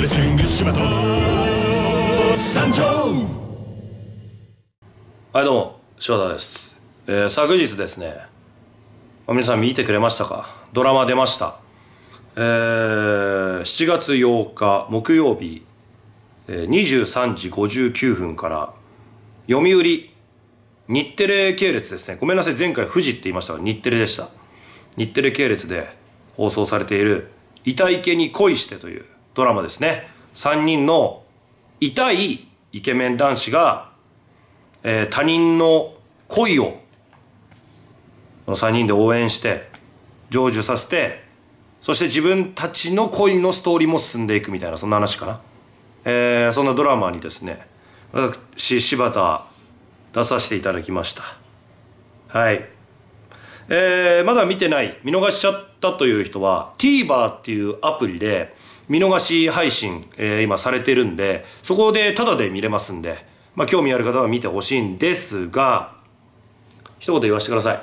レスリング마토산はいどうも柴田です、えー、昨日ですね皆さん見てくれましたかドラマ出ました、えー、7月8日木曜日、えー、23時59分から読売日テレ系列ですねごめんなさい前回富士って言いましたが日テレでした日テレ系列で放送されている「いたいけに恋して」というドラマですね3人の痛いイケメン男子が、えー、他人の恋をこの3人で応援して成就させてそして自分たちの恋のストーリーも進んでいくみたいなそんな話かな、えー、そんなドラマにですね私柴田出させていただきましたはいえー、まだ見てない見逃しちゃったという人は TVer っていうアプリで「見逃し配信、えー、今されてるんで、そこでタダで見れますんで、まあ、興味ある方は見てほしいんですが、一言言わせてください。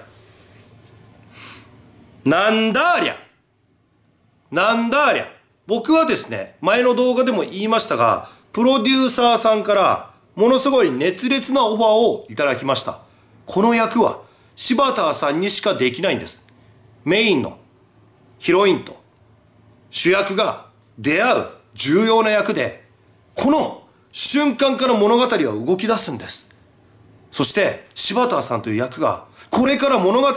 なんだありゃなんだありゃ僕はですね、前の動画でも言いましたが、プロデューサーさんからものすごい熱烈なオファーをいただきました。この役は柴田さんにしかできないんです。メインのヒロインと主役が出会う重要な役で、この瞬間から物語は動き出すんです。そして、柴田さんという役が、これから物語を、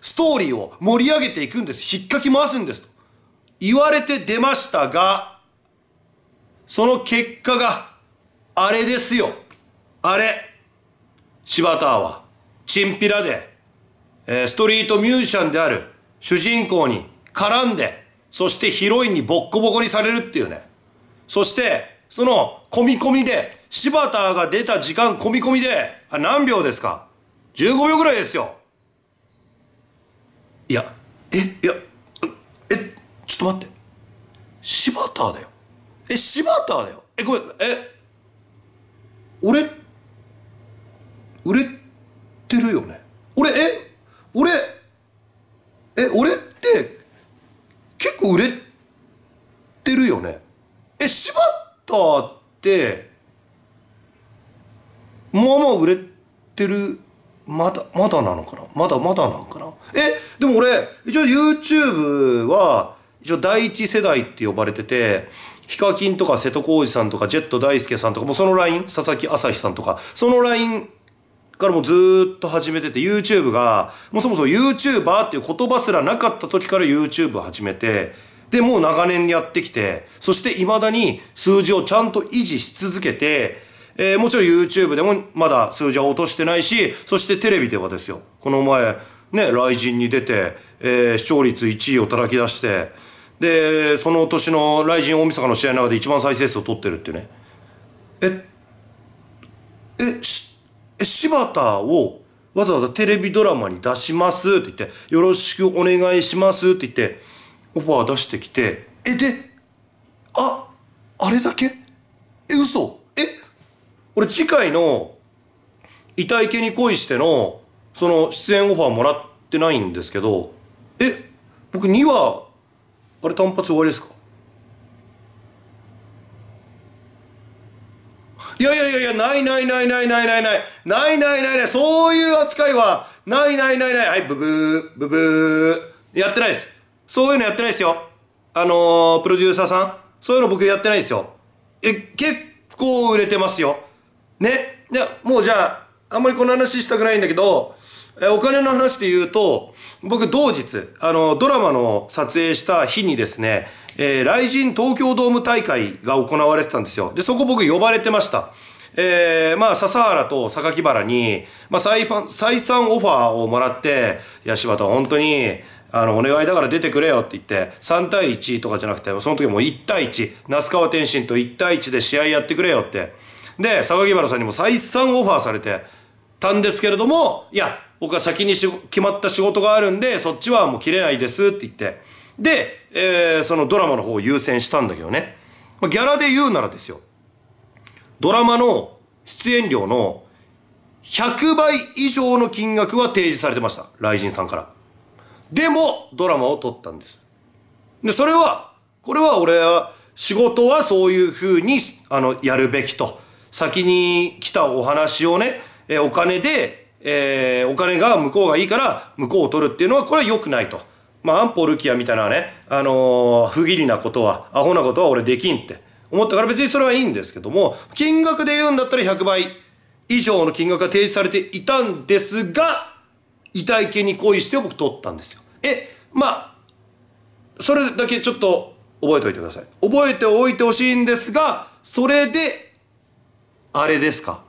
ストーリーを盛り上げていくんです。引っかき回すんです。と言われて出ましたが、その結果が、あれですよ。あれ。柴田は、チンピラで、えストリートミュージシャンである主人公に絡んで、そしてヒロインにボッコボコにされるっていうね。そして、その、込み込みで、柴田が出た時間込み込みで、あ何秒ですか ?15 秒ぐらいですよ。いや、え、いや、え、ちょっと待って。柴田だよ。え、柴田だよ。え、ごめん、え、俺、俺え柴田ってまあまあ売れてるまだまだなのかなまだまだなんかなえでも俺一応 YouTube は一応第一世代って呼ばれててヒカキンとか瀬戸康史さんとかジェット大輔さんとかもうそのライン佐々木朝日さんとかそのラインからもうずっと始めてて YouTube がもうそもそも YouTuber っていう言葉すらなかった時から YouTube 始めて。で、も長年やってきて、そして未だに数字をちゃんと維持し続けて、えー、もちろん YouTube でもまだ数字は落としてないし、そしてテレビではですよ。この前、ね、雷神に出て、えー、視聴率1位を叩き出して、で、その年の雷神大晦日の試合の中で一番再生数を取ってるってね。え、え、し、え、柴田をわざわざテレビドラマに出しますって言って、よろしくお願いしますって言って、オファー出してきてえでああれだけえ嘘え俺次回の「痛い系に恋しての」その出演オファーもらってないんですけどえ僕2話あれ単発終わりですかいやいやいやいやないないないないないないないないないないないそういう扱いはないないないないはいブブーブブーやってないですそういうのやってないですよ。あのー、プロデューサーさん。そういうの僕やってないですよ。え、結構売れてますよ。ね。いや、もうじゃあ、あんまりこの話したくないんだけど、えお金の話で言うと、僕同日、あの、ドラマの撮影した日にですね、えー、雷神東京ドーム大会が行われてたんですよ。で、そこ僕呼ばれてました。えー、まあ、笹原と榊原に、まあ、再再三オファーをもらって、いや、柴田、本当に、あの、お願いだから出てくれよって言って、3対1とかじゃなくて、その時も1対1、那須川天心と1対1で試合やってくれよって。で、坂木原さんにも再三オファーされてたんですけれども、いや、僕は先に決まった仕事があるんで、そっちはもう切れないですって言って。で、えー、そのドラマの方を優先したんだけどね。ギャラで言うならですよ。ドラマの出演料の100倍以上の金額は提示されてました。雷神さんから。でもドラマを撮ったんですでそれはこれは俺は仕事はそういうふうにあのやるべきと先に来たお話をね、えお金で、えー、お金が向こうがいいから向こうを取るっていうのはこれは良くないと。まあ、安保ルキアみたいなね、あのー、不義理なことは、アホなことは俺できんって思ったから別にそれはいいんですけども、金額で言うんだったら100倍以上の金額が提示されていたんですが、痛い系に恋して僕取ったんですよえまあそれだけちょっと覚えておいてください覚えておいてほしいんですがそれであれですか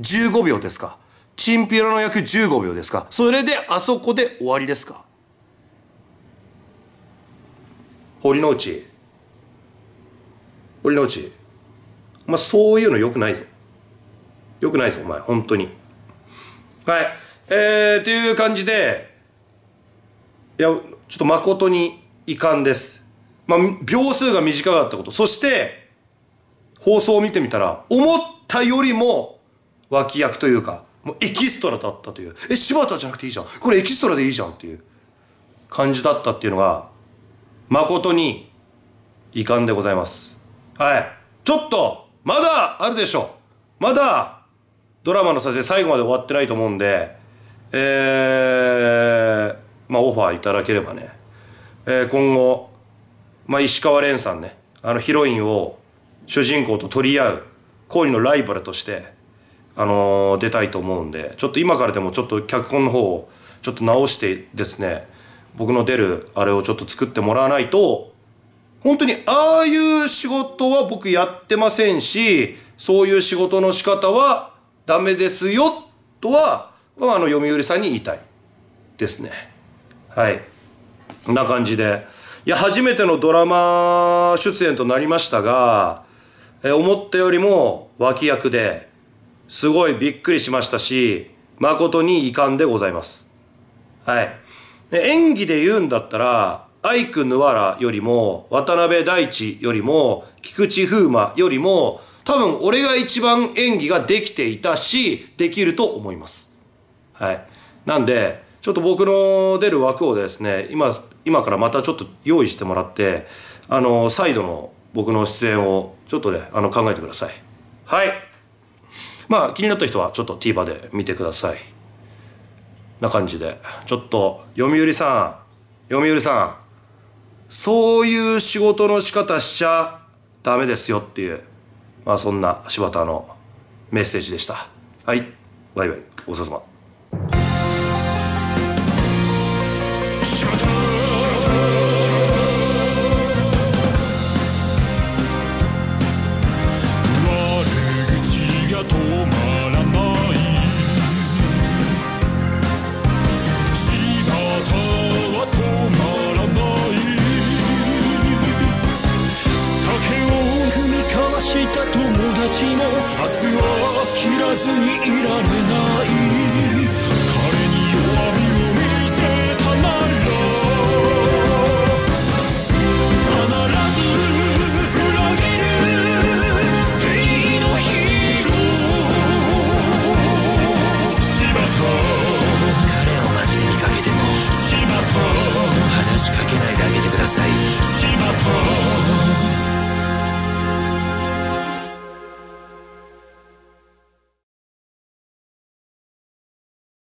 15秒ですかチンピラの役15秒ですかそれであそこで終わりですか堀之内堀之内まあそういうのよくないぞよくないぞお前本当にはいえー、という感じで、いや、ちょっと誠に遺憾です。まあ、秒数が短かったこと。そして、放送を見てみたら、思ったよりも脇役というか、もうエキストラだったという。え、柴田じゃなくていいじゃん。これエキストラでいいじゃんっていう感じだったっていうのが、誠に遺憾でございます。はい。ちょっと、まだあるでしょ。まだ、ドラマの撮影最後まで終わってないと思うんで、えー、まあ、オファーいただければね、えー、今後、まあ、石川蓮さんねあのヒロインを主人公と取り合う恋のライバルとして、あのー、出たいと思うんでちょっと今からでもちょっと脚本の方をちょっと直してですね僕の出るあれをちょっと作ってもらわないと本当にああいう仕事は僕やってませんしそういう仕事の仕方はダメですよとははあの読売さんに言いたいですねはいこんな感じでいや初めてのドラマ出演となりましたが、え思ったよりも脇役ですごいびっくりしましたし誠に遺憾でございますはい演技で言うんだったら愛ク・ヌワラよりも渡辺大地よりも菊池風磨よりも多分俺が一番演技ができていたしできると思いますはい、なんでちょっと僕の出る枠をですね今今からまたちょっと用意してもらってあの再度の僕の出演をちょっとねあの考えてくださいはいまあ気になった人はちょっと TVer で見てくださいな感じでちょっと読売さん読売さんそういう仕事の仕方しちゃダメですよっていうまあそんな柴田のメッセージでしたはいバイバイお疲れ様らずにいられ